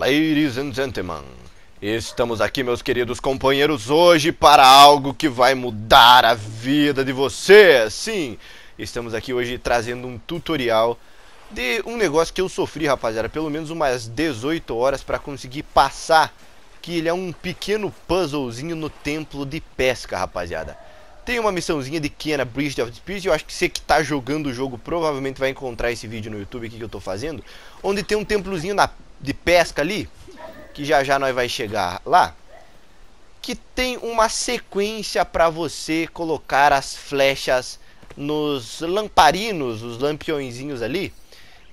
ladies and gentlemen. Estamos aqui, meus queridos companheiros, hoje para algo que vai mudar a vida de vocês. Sim, estamos aqui hoje trazendo um tutorial de um negócio que eu sofri, rapaziada, pelo menos umas 18 horas para conseguir passar, que ele é um pequeno puzzlezinho no templo de pesca, rapaziada. Tem uma missãozinha de Kena Bridge of the Spirit, eu acho que você que está jogando o jogo provavelmente vai encontrar esse vídeo no YouTube aqui que eu estou fazendo, onde tem um templozinho na de pesca ali, que já já nós vai chegar lá, que tem uma sequência para você colocar as flechas nos lamparinos, os lampiõezinhos ali.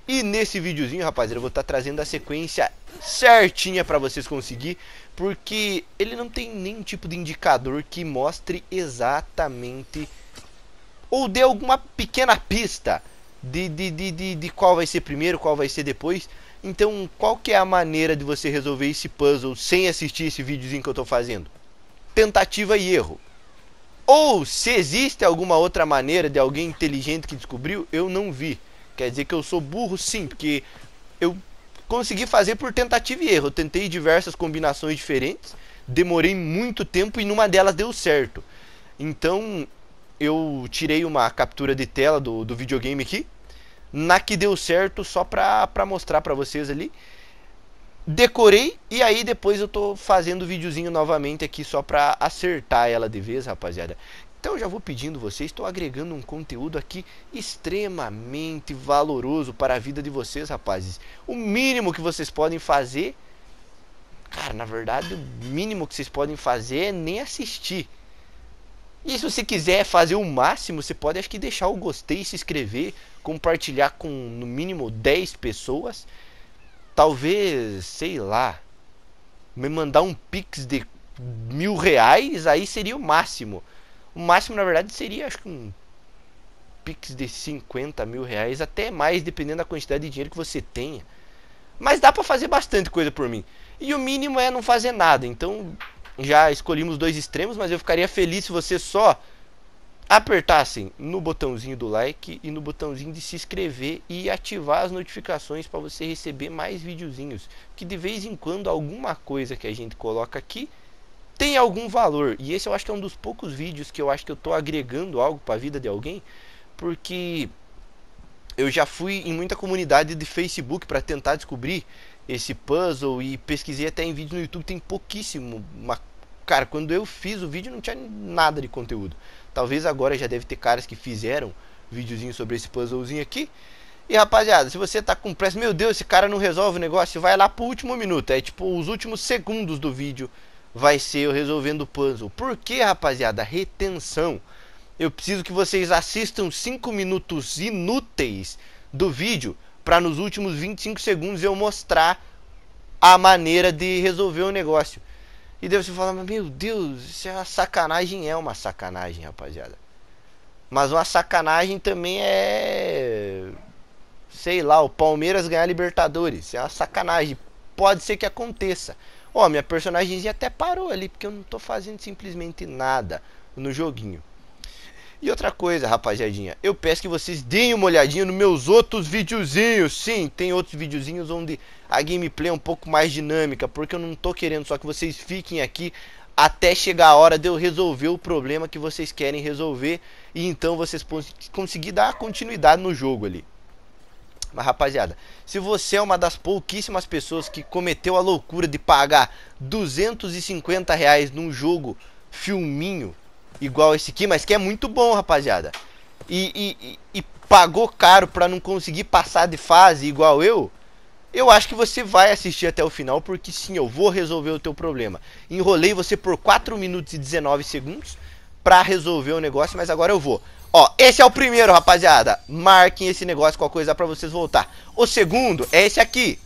E nesse videozinho, rapaziada, eu vou estar tá trazendo a sequência certinha para vocês conseguir, porque ele não tem nenhum tipo de indicador que mostre exatamente ou dê alguma pequena pista de, de, de, de, de qual vai ser primeiro, qual vai ser depois. Então, qual que é a maneira de você resolver esse puzzle sem assistir esse videozinho que eu estou fazendo? Tentativa e erro. Ou se existe alguma outra maneira de alguém inteligente que descobriu, eu não vi. Quer dizer que eu sou burro sim, porque eu consegui fazer por tentativa e erro. Eu tentei diversas combinações diferentes, demorei muito tempo e numa delas deu certo. Então, eu tirei uma captura de tela do, do videogame aqui, na que deu certo, só pra, pra mostrar pra vocês ali. Decorei e aí depois eu tô fazendo o videozinho novamente aqui só pra acertar ela de vez, rapaziada. Então já vou pedindo vocês, estou agregando um conteúdo aqui extremamente valoroso para a vida de vocês, rapazes. O mínimo que vocês podem fazer, cara, na verdade, o mínimo que vocês podem fazer é nem assistir. E se você quiser fazer o máximo, você pode acho que deixar o gostei, se inscrever, compartilhar com no mínimo 10 pessoas. Talvez, sei lá, me mandar um pix de mil reais, aí seria o máximo. O máximo, na verdade, seria acho que um pix de 50 mil reais, até mais, dependendo da quantidade de dinheiro que você tenha. Mas dá para fazer bastante coisa por mim. E o mínimo é não fazer nada. Então, já escolhemos dois extremos, mas eu ficaria feliz se você só apertassem no botãozinho do like e no botãozinho de se inscrever e ativar as notificações para você receber mais videozinhos, que de vez em quando alguma coisa que a gente coloca aqui tem algum valor. E esse eu acho que é um dos poucos vídeos que eu acho que eu estou agregando algo para a vida de alguém, porque eu já fui em muita comunidade de Facebook para tentar descobrir esse puzzle e pesquisei até em vídeos no YouTube, tem pouquíssimo uma Cara, quando eu fiz o vídeo não tinha nada de conteúdo. Talvez agora já deve ter caras que fizeram videozinho sobre esse puzzlezinho aqui. E rapaziada, se você tá com pressa, meu Deus, esse cara não resolve o negócio, vai lá pro último minuto. É tipo os últimos segundos do vídeo vai ser eu resolvendo o puzzle. Por que, rapaziada? Retenção. Eu preciso que vocês assistam 5 minutos inúteis do vídeo para nos últimos 25 segundos eu mostrar a maneira de resolver o negócio. E Deus você fala, meu Deus, isso é uma sacanagem, é uma sacanagem, rapaziada. Mas uma sacanagem também é. Sei lá, o Palmeiras ganhar a Libertadores. Isso é uma sacanagem. Pode ser que aconteça. Ó, oh, minha personagemzinha até parou ali, porque eu não tô fazendo simplesmente nada no joguinho. E outra coisa, rapaziadinha, eu peço que vocês deem uma olhadinha nos meus outros videozinhos. Sim, tem outros videozinhos onde a gameplay é um pouco mais dinâmica, porque eu não tô querendo só que vocês fiquem aqui até chegar a hora de eu resolver o problema que vocês querem resolver e então vocês conseguir dar continuidade no jogo ali. Mas rapaziada, se você é uma das pouquíssimas pessoas que cometeu a loucura de pagar 250 reais num jogo filminho, igual esse aqui, mas que é muito bom, rapaziada. E, e, e pagou caro pra não conseguir passar de fase igual eu, eu acho que você vai assistir até o final, porque sim, eu vou resolver o teu problema. Enrolei você por 4 minutos e 19 segundos pra resolver o negócio, mas agora eu vou. Ó, esse é o primeiro, rapaziada. Marquem esse negócio com a coisa pra vocês voltar. O segundo é esse aqui.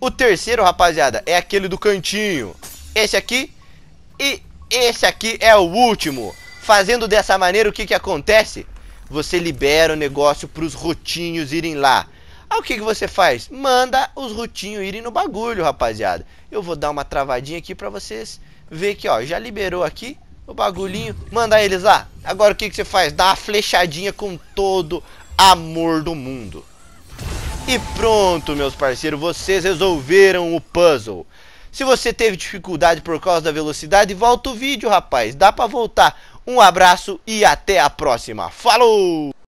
O terceiro, rapaziada, é aquele do cantinho. Esse aqui. E esse aqui é o último. Fazendo dessa maneira, o que, que acontece? Você libera o negócio para os rotinhos irem lá. Aí o que, que você faz? Manda os rotinhos irem no bagulho, rapaziada. Eu vou dar uma travadinha aqui para vocês ver que, ó, já liberou aqui o bagulhinho. Manda eles lá. Agora o que, que você faz? Dá uma flechadinha com todo amor do mundo. E pronto, meus parceiros, vocês resolveram o puzzle. Se você teve dificuldade por causa da velocidade, volta o vídeo, rapaz. Dá para voltar. Um abraço e até a próxima. Falou!